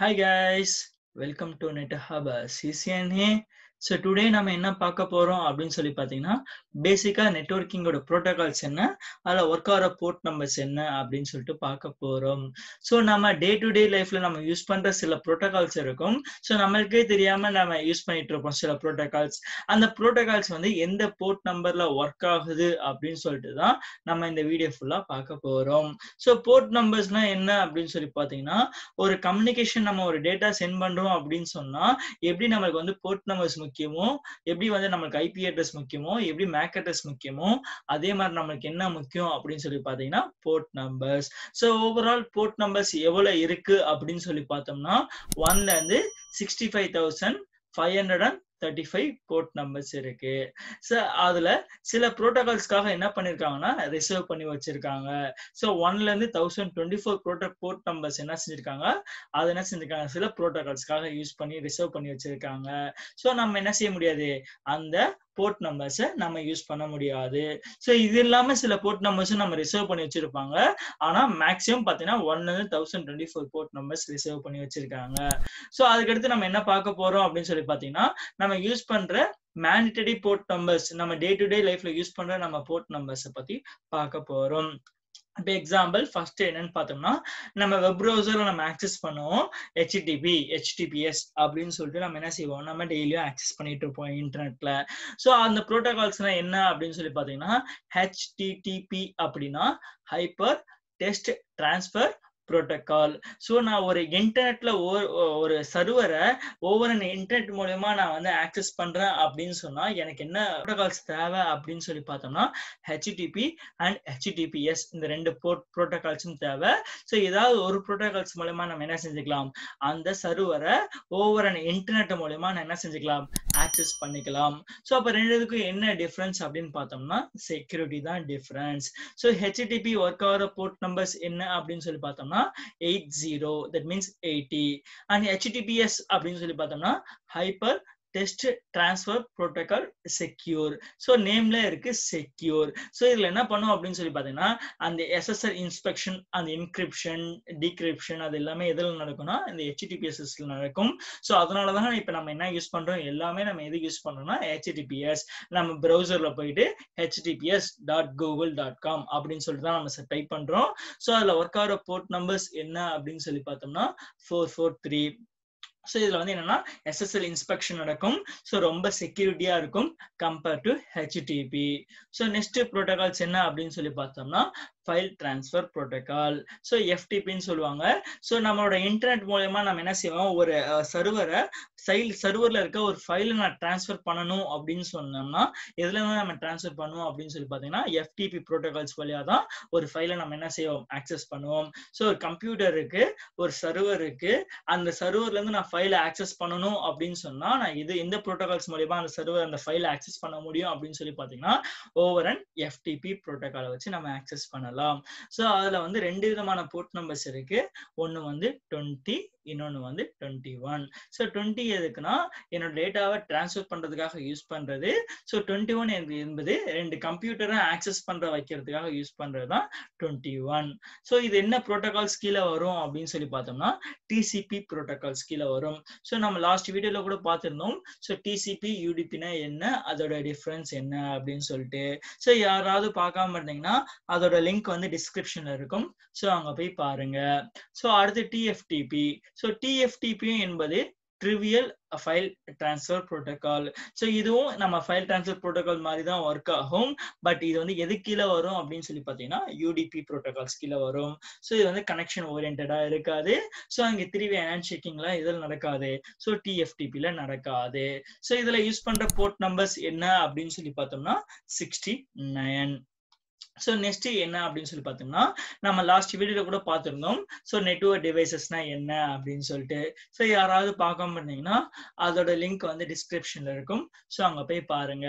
Hi guys, welcome to NetHub. Uh, CCN here so today நம்ம என்ன பார்க்க போறோம் அப்படின்னு சொல்லி பார்த்தீங்கன்னா பேசிக்கா நெட்ஒர்க்கிங்கோட ப்ரோட்டோகால்ஸ் என்ன அதில் ஒர்க் ஆகிற போர்ட் நம்பர்ஸ் என்ன அப்படின்னு சொல்லிட்டு பார்க்க போறோம் ஸோ நம்ம டே டு டே லைஃப்ல நம்ம யூஸ் பண்ற சில ப்ரோட்டோகால்ஸ் இருக்கும் ஸோ நம்மளுக்கே தெரியாம நம்ம யூஸ் பண்ணிட்டு இருக்கோம் சில ப்ரோட்டோகால்ஸ் அந்த ப்ரோட்டோகால்ஸ் வந்து எந்த போர்ட் நம்பர்ல ஒர்க் ஆகுது அப்படின்னு சொல்லிட்டு தான் நம்ம இந்த வீடியோ ஃபுல்லா பார்க்க போறோம் ஸோ போர்ட் நம்பர்ஸ்னா என்ன அப்படின்னு சொல்லி பார்த்தீங்கன்னா ஒரு கம்யூனிகேஷன் நம்ம ஒரு டேட்டா சென்ட் பண்றோம் அப்படின்னு சொன்னா எப்படி நம்மளுக்கு வந்து போர்ட் நம்பர்ஸ் முக்கியமோ எப்படி வந்து நம்மளுக்கு ஐபி அட்ரஸ் முக்கியமோ எப்படி மேக் அட்ரஸ் முக்கியமோ அதே மாதிரி நம்மளுக்கு என்ன முக்கியம் அப்படின்னு சொல்லி பாத்தீங்கன்னா port numbers so overall port numbers எவ்வளவு இருக்கு அப்படின்னு சொல்லி பார்த்தோம்னா ஒன்ல இருந்து sixty five thousand five hundred and thirty five port numbers இருக்கு ஸோ அதுல சில ப்ரோட்டோகால்ஸ்க்காக என்ன பண்ணிருக்காங்கன்னா ரிசர்வ் பண்ணி வச்சிருக்காங்க ஸோ ஒன்ல இருந்து thousand twenty four proto port numbers என்ன செஞ்சிருக்காங்க அது என்ன செஞ்சிருக்காங்க சில ப்ரோட்டோகால்ஸ்க்காக யூஸ் பண்ணி ரிசர்வ் பண்ணி வச்சிருக்காங்க ஸோ நம்ம என்ன செய்ய முடியாது அந்த போர்ட் நம்பர்ஸை நம்ம யூஸ் பண்ண முடியாது ஸோ இது இல்லாமல் சில போர்ட் நம்பர்ஸும் நம்ம ரிசர்வ் பண்ணி வச்சிருப்பாங்க ஆனால் மேக்ஸிமம் பார்த்தீங்கன்னா ஒன்லேருந்து thousand twenty four port numbers reserve பண்ணி வச்சிருக்காங்க ஸோ அதுக்கடுத்து நம்ம என்ன பார்க்க போறோம் அப்படின்னு சொல்லி பார்த்தீங்கன்னா நம்ம நம்ம யூஸ் பண்ற மேண்டரி போர்ட் நம்பர்ஸ் நம்ம டே டு டே லைஃப்ல யூஸ் பண்ற நம்ம போர்ட் நம்பர்ஸ் பத்தி பார்க்க போறோம் இப்போ எக்ஸாம்பிள் ஃபர்ஸ்ட் என்னன்னு பார்த்தோம்னா நம்ம வெப் ப்ரௌசர் நம்ம ஆக்சஸ் பண்ணுவோம் ஹெச்டிபி ஹெச்டிபிஎஸ் அப்படின்னு சொல்லிட்டு நம்ம என்ன செய்வோம் நம்ம டெய்லியும் ஆக்சஸ் பண்ணிட்டு இருப்போம் இன்டர்நெட்ல ஸோ அந்த ப்ரோட்டோகால்ஸ்னா என்ன அப்படின்னு சொல்லி பார்த்தீங்கன்னா ஹெச்டிடிபி அப்படின்னா hypertext transfer protocol so நான் ஒரு இன்டர்நெட்ல ஒரு சர்வரை ஒவ்வொரு இன்டர்நெட் மூலயமா நான் வந்து ஆக்சஸ் பண்றேன் அப்படின்னு சொன்னா எனக்கு என்ன ப்ரோட்டோகால்ஸ் தேவை அப்படின்னு சொல்லி பார்த்தோம்னா ஹெச்டிபி அண்ட் ஹெச்டிபிஎஸ் இந்த ரெண்டு ப்ரோட்டோகால்ஸும் தேவை ஸோ ஏதாவது ஒரு ப்ரோட்டோகால்ஸ் மூலயமா நம்ம என்ன செஞ்சுக்கலாம் அந்த சர்வரை ஒவ்வொரு இன்டர்நெட் மூலயமா நான் என்ன செஞ்சுக்கலாம் ஆக்சஸ் பண்ணிக்கலாம் ஸோ அப்போ ரெண்டுக்கும் என்ன டிஃப்ரென்ஸ் அப்படின்னு பார்த்தோம்னா செக்யூரிட்டி தான் டிஃப்ரென்ஸ் ஸோ ஹெச்டிபி ஒர்க் ஆகிற போர்ட் நம்பர்ஸ் என்ன அப்படின்னு சொல்லி பார்த்தோம்னா பார்த்தோம்னா eight zero that means eighty and HTTPS அப்படின்னு சொல்லி பார்த்தோம்னா hypertext transfer protocol secure so நேம்ல இருக்கு செக்யூர் ஸோ இதில் என்ன பண்ணும் அப்படின்னு சொல்லி பார்த்தீங்கன்னா அந்த எஸ்எஸ்ஆர் இன்ஸ்பெக்ஷன் அந்த இன்கிரிப்ஷன் டிகிரிப்ஷன் அது எல்லாமே எதில் நடக்கும்னா இந்த ஹெச்டிபிஎஸ்எஸ்ல நடக்கும் ஸோ அதனால தான் இப்போ நம்ம என்ன யூஸ் பண்ணுறோம் எல்லாமே நம்ம எது யூஸ் பண்றோம்னா ஹெச்டிபிஎஸ் நம்ம ப்ரௌசரில் போயிட்டு HTTPS dot Google dot com அப்படின்னு சொல்லிட்டு தான் நம்ம டைப் பண்ணுறோம் ஸோ அதில் ஒர்க் ஆகிற போர்ட் நம்பர்ஸ் என்ன அப்படின்னு சொல்லி பார்த்தோம்னா ஃபோர் ஃபோர் த்ரீ ஸோ இதுல வந்து என்னன்னா எஸ்எஸ்எல் இன்ஸ்பெக்ஷன் நடக்கும் ஸோ ரொம்ப செக்யூரிட்டியா இருக்கும் compared to HTTP so next protocols என்ன அப்படின்னு சொல்லி பார்த்தோம்னா ஃபைல் டிரான்ஸ்ஃபர் ப்ரோட்டோக்கால் ஸோ எஃப்டிபின்னு சொல்லுவாங்க ஸோ நம்மளோட இன்டர்நெட் மூலயமா நம்ம என்ன செய்வோம் ஒரு சர்வரை சைல் சர்வரில் இருக்க ஒரு ஃபைலை நான் டிரான்ஸ்ஃபர் பண்ணணும் அப்படின்னு சொன்னோம்னா எதுல இருந்து நம்ம டிரான்ஸ்ஃபர் பண்ணுவோம் அப்படின்னு சொல்லி பார்த்தீங்கன்னா எஃப்டிபி ப்ரோட்டோகால்ஸ் வழியாக தான் ஒரு ஃபைலை நம்ம என்ன செய்வோம் ஆக்சஸ் பண்ணுவோம் ஸோ ஒரு கம்ப்யூட்டர் இருக்கு ஒரு சர்வர் இருக்கு அந்த சர்வர்லேருந்து நான் ஃபைலை ஆக்சஸ் பண்ணணும் அப்படின்னு சொன்னால் நான் இது எந்த ப்ரோட்டோகால்ஸ் மூலயமா அந்த சர்வர் அந்த ஃபைலை ஆக்சஸ் பண்ண முடியும் அப்படின்னு சொல்லி பார்த்தீங்கன்னா ஓவர் அண்ட் எஃப்டிபி ப்ரோட்டோகாலை வச்சு நம்ம ஆக்சஸ் பண்ண பண்ணலாம் ஸோ அதுல வந்து ரெண்டு விதமான போர்ட் நம்பர்ஸ் இருக்கு ஒன்று வந்து டுவெண்ட்டி இன்னொன்று வந்து டுவெண்ட்டி ஒன் ஸோ டுவெண்ட்டி எதுக்குன்னா என்னோட டேட்டாவை டிரான்ஸ்ஃபர் பண்ணுறதுக்காக யூஸ் பண்ணுறது ஸோ டுவெண்ட்டி ஒன் என்பது ரெண்டு கம்ப்யூட்டரை ஆக்சஸ் பண்ணுற வைக்கிறதுக்காக யூஸ் பண்ணுறது தான் டுவெண்ட்டி ஒன் ஸோ இது என்ன ப்ரோட்டோகால்ஸ் கீழே வரும் அப்படின்னு சொல்லி பார்த்தோம்னா டிசிபி ப்ரோட்டோகால்ஸ் கீழே வரும் ஸோ நம்ம லாஸ்ட் வீடியோவில் கூட பார்த்துருந்தோம் ஸோ டிசிபி யூடிபினா என்ன அதோட டிஃப்ரென்ஸ் என்ன அப்படின்னு சொல்லிட்டு ஸோ யாராவது பார்க்காம இருந்தீங்கன்னா அதோட லிங்க் லிங்க் வந்து டிஸ்கிரிப்ஷன்ல இருக்கும் ஸோ அங்க போய் பாருங்க ஸோ அடுத்து டிஎஃப்டிபி ஸோ டிஎஃப்டிபி என்பது trivial file transfer protocol so இதுவும் நம்ம ஃபைல் டிரான்ஸ்ஃபர் ப்ரோட்டோக்கால் மாதிரி தான் ஒர்க் ஆகும் பட் இது வந்து எது கீழே வரும் அப்படின்னு சொல்லி பார்த்தீங்கன்னா யூடிபி ப்ரோட்டோக்கால்ஸ் கீழே வரும் ஸோ இது வந்து கனெக்ஷன் ஓரியன்டாக இருக்காது ஸோ அங்கே திருவி ஹேண்ட் ஷேக்கிங்லாம் இதில் நடக்காது ஸோ டிஎஃப்டிபியில் நடக்காது ஸோ இதில் யூஸ் பண்ணுற போர்ட் நம்பர்ஸ் என்ன அப்படின்னு சொல்லி பார்த்தோம்னா சிக்ஸ்டி நைன் ஸோ நெக்ஸ்ட் என்ன அப்படின்னு சொல்லி பார்த்தோம்னா நம்ம லாஸ்ட் வீடியோல கூட பார்த்துருந்தோம் ஸோ நெட்ஒர்க் டிவைசஸ்னா என்ன அப்படின்னு சொல்லிட்டு ஸோ யாராவது பார்க்காம இருந்தீங்கன்னா அதோட லிங்க் வந்து டிஸ்கிரிப்ஷன்ல இருக்கும் ஸோ அங்கே போய் பாருங்க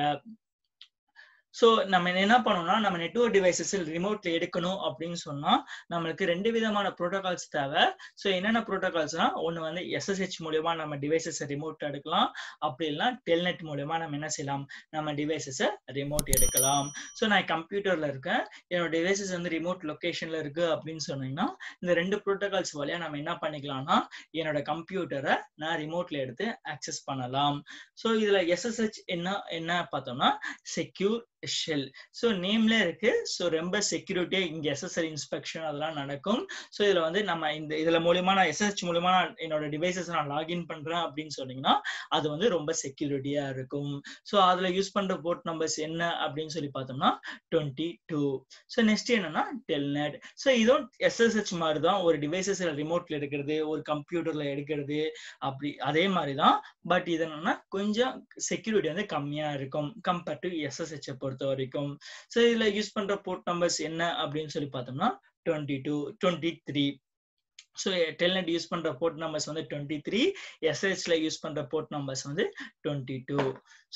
ஸோ நம்ம என்ன பண்ணோம்னா நம்ம நெட்ஒர்க் டிவைசஸ் ரிமோட்ல எடுக்கணும் அப்படின்னு சொன்னா நம்மளுக்கு ரெண்டு விதமான ப்ரோட்டோகால்ஸ் தேவை ஸோ என்னென்ன ப்ரோட்டோகால்ஸ்னா ஒன்று வந்து எஸ்எஸ்ஹெச் மூலியமா நம்ம டிவைசஸை ரிமோட் எடுக்கலாம் அப்படி இல்லைனா டெல்நெட் மூலியமா நம்ம என்ன செய்யலாம் நம்ம டிவைசஸ் ரிமோட் எடுக்கலாம் ஸோ நான் கம்ப்யூட்டர்ல இருக்கேன் என்னோட டிவைசஸ் வந்து ரிமோட் லொக்கேஷன்ல இருக்கு அப்படின்னு சொன்னீங்கன்னா இந்த ரெண்டு ப்ரோட்டோகால்ஸ் வழியா நம்ம என்ன பண்ணிக்கலாம்னா என்னோட கம்ப்யூட்டரை நான் ரிமோட்ல எடுத்து ஆக்சஸ் பண்ணலாம் ஸோ இதுல எஸ்எஸ்ஹெச் என்ன என்ன பார்த்தோம்னா செக்யூர் ஷெல் ஸோ நேம்ல இருக்கு ஸோ ரொம்ப செக்யூரிட்டியா இங்க எஸ்எஸ்எல் இன்ஸ்பெக்ஷன் அதெல்லாம் நடக்கும் ஸோ இதுல வந்து நம்ம இந்த இதுல மூலியமா நான் எஸ்எஸ்ஹெச் மூலியமா நான் என்னோட டிவைசஸ் நான் லாகின் பண்றேன் அப்படின்னு சொன்னீங்கன்னா அது வந்து ரொம்ப செக்யூரிட்டியா இருக்கும் ஸோ அதுல யூஸ் பண்ற போர்ட் நம்பர்ஸ் என்ன அப்படின்னு சொல்லி பார்த்தோம்னா டுவெண்ட்டி டூ ஸோ நெக்ஸ்ட் என்னன்னா டெல்நெட் ஸோ இதுவும் எஸ்எஸ்ஹெச் மாதிரி தான் ஒரு டிவைசஸ்ல ரிமோட்ல எடுக்கிறது ஒரு கம்ப்யூட்டர்ல எடுக்கிறது அப்படி அதே மாதிரி தான் பட் இது என்னன்னா கொஞ்சம் செக்யூரிட்டி வந்து கம்மியா இருக்கும் கம்பேர்ட் டு எஸ்எஸ்ஹெச் பொறுத்த பொறுத்த வரைக்கும் சோ இதுல யூஸ் பண்ற போர்ட் நம்பர்ஸ் என்ன அப்படின்னு சொல்லி பார்த்தோம்னா twenty two twenty three so Telnet use பண்ணுற போர்ட் நம்பர்ஸ் வந்து டுவெண்ட்டி த்ரீ எஸ்எஸ்ல யூஸ் பண்ணுற போர்ட் நம்பர்ஸ் வந்து டுவெண்ட்டி டூ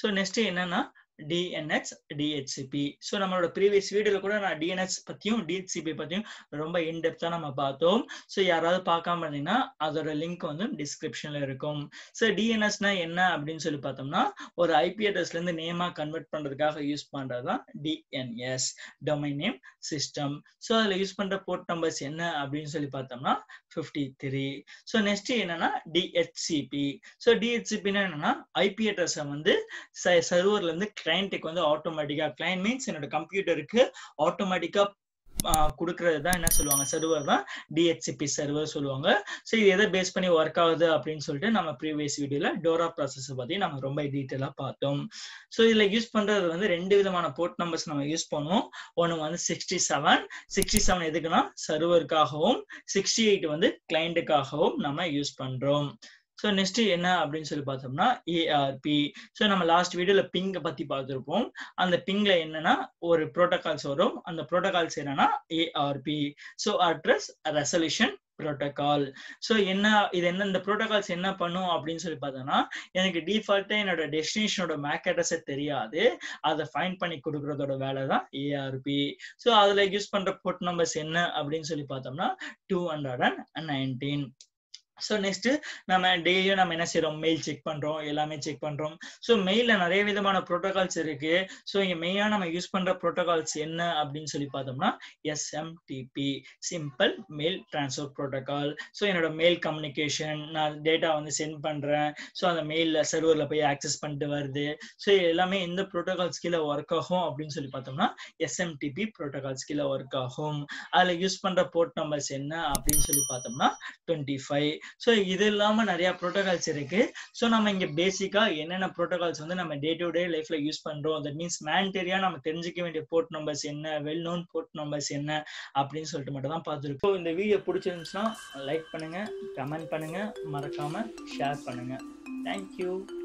ஸோ நெக்ஸ்ட் என்னன்னா டிஎன்எக்ஸ் டிஹெச்சிபி ஸோ நம்மளோட ப்ரீவியஸ் வீடியோவில் கூட நான் டிஎன்எக்ஸ் பற்றியும் டிஹெச்சிபி பற்றியும் ரொம்ப இன்டெப்த்தாக நம்ம பார்த்தோம் ஸோ யாராவது பார்க்காம இருந்தீங்கன்னா அதோட லிங்க் வந்து டிஸ்கிரிப்ஷனில் இருக்கும் ஸோ டிஎன்எஸ்னா என்ன அப்படின்னு சொல்லி பார்த்தோம்னா ஒரு ஐபி அட்ரஸ்லேருந்து நேமாக கன்வெர்ட் பண்ணுறதுக்காக யூஸ் பண்ணுறது தான் DNS domain name system so அதில் யூஸ் பண்ணுற போர்ட் நம்பர்ஸ் என்ன அப்படின்னு சொல்லி பார்த்தோம்னா ஃபிஃப்டி த்ரீ ஸோ நெக்ஸ்ட் என்னன்னா டிஹெச்சிபி ஸோ டிஹெச்சிபின்னா என்னன்னா ஐபி அட்ரஸை வந்து சர்வர்லேருந்து கிளைண்ட்டுக்கு வந்து ஆட்டோமேட்டிக்கா கிளைண்ட் மீன்ஸ் என்னோட கம்ப்யூட்டருக்கு ஆட்டோமேட்டிக்கா கொடுக்கறது தான் என்ன சொல்லுவாங்க சர்வர் தான் டிஹெச்சிபி சர்வர் சொல்லுவாங்க ஸோ இது எதை பேஸ் பண்ணி ஒர்க் ஆகுது அப்படின்னு சொல்லிட்டு நம்ம ப்ரீவியஸ் வீடியோல டோரா ப்ராசஸ் பற்றி நம்ம ரொம்ப டீட்டெயிலாக பார்த்தோம் ஸோ இதுல யூஸ் பண்றது வந்து ரெண்டு விதமான போர்ட் நம்பர்ஸ் நம்ம யூஸ் பண்ணுவோம் ஒன்று வந்து சிக்ஸ்டி செவன் சிக்ஸ்டி செவன் எதுக்குன்னா சர்வருக்காகவும் சிக்ஸ்டி எயிட் வந்து கிளைண்ட்டுக்காகவும் நம்ம யூஸ் பண்றோம் ஸோ நெக்ஸ்ட் என்ன அப்படின்னு சொல்லி பார்த்தோம்னா ஏஆர்பி ஸோ நம்ம லாஸ்ட் வீடியோல பிங்கை பத்தி பார்த்துருப்போம் அந்த பிங்ல என்னன்னா ஒரு ப்ரோட்டோகால்ஸ் வரும் அந்த ப்ரோட்டோகால்ஸ் என்னன்னா ARP so address resolution protocol so என்ன இது என்ன இந்த ப்ரோட்டோகால்ஸ் என்ன பண்ணும் அப்படின்னு சொல்லி பார்த்தோம்னா எனக்கு டிஃபால்ட்டாக என்னோட டெஸ்டினேஷனோட மேக் அட்ரஸை தெரியாது அதை ஃபைன் பண்ணி கொடுக்குறதோட வேலை தான் ஏஆர்பி ஸோ அதில் யூஸ் பண்ணுற போர்ட் நம்பர்ஸ் என்ன அப்படின்னு சொல்லி பார்த்தோம்னா two hundred and nineteen so next நம்ம டெய்லியும் நம்ம என்ன செய்யறோம் மெயில் செக் பண்றோம் எல்லாமே செக் பண்றோம் ஸோ மெயில நிறைய விதமான ப்ரோட்டோகால்ஸ் இருக்கு ஸோ இங்க மெயினா நம்ம யூஸ் பண்ற ப்ரோட்டோகால்ஸ் என்ன அப்படின்னு சொல்லி பார்த்தோம்னா SMTP simple mail transfer protocol so என்னோட மெயில் கம்யூனிகேஷன் நான் டேட்டா வந்து சென்ட் பண்றேன் ஸோ அந்த மெயில சர்வர்ல போய் ஆக்சஸ் பண்ணிட்டு வருது ஸோ எல்லாமே எந்த ப்ரோட்டோகால்ஸ் கீழே ஒர்க் ஆகும் அப்படின்னு சொல்லி பார்த்தோம்னா எஸ்எம்டிபி ப்ரோட்டோகால்ஸ் கீழே ஒர்க் ஆகும் அதுல யூஸ் பண்ற போர்ட் நம்பர்ஸ் என்ன அப்படின்னு சொல்லி பார்த்தோம்னா டுவெண்ட்டி ஃபைவ் ஸோ இது இல்லாமல் நிறைய ப்ரோட்டோகால்ஸ் இருக்கு ஸோ நம்ம இங்க பேசிக்கா என்னென்ன ப்ரோட்டோகால்ஸ் வந்து நம்ம டே டு டே லைஃப்ல யூஸ் பண்றோம் தட் மீன்ஸ் மேண்டேரியா நம்ம தெரிஞ்சுக்க வேண்டிய போர்ட் நம்பர்ஸ் என்ன வெல் நோன் போர்ட் நம்பர்ஸ் என்ன அப்படின்னு சொல்லிட்டு மட்டும் தான் பார்த்துருக்கோம் இந்த வீடியோ பிடிச்சிருந்துச்சுன்னா லைக் பண்ணுங்க கமெண்ட் பண்ணுங்க மறக்காம ஷேர் பண்ணுங்க தேங்க்யூ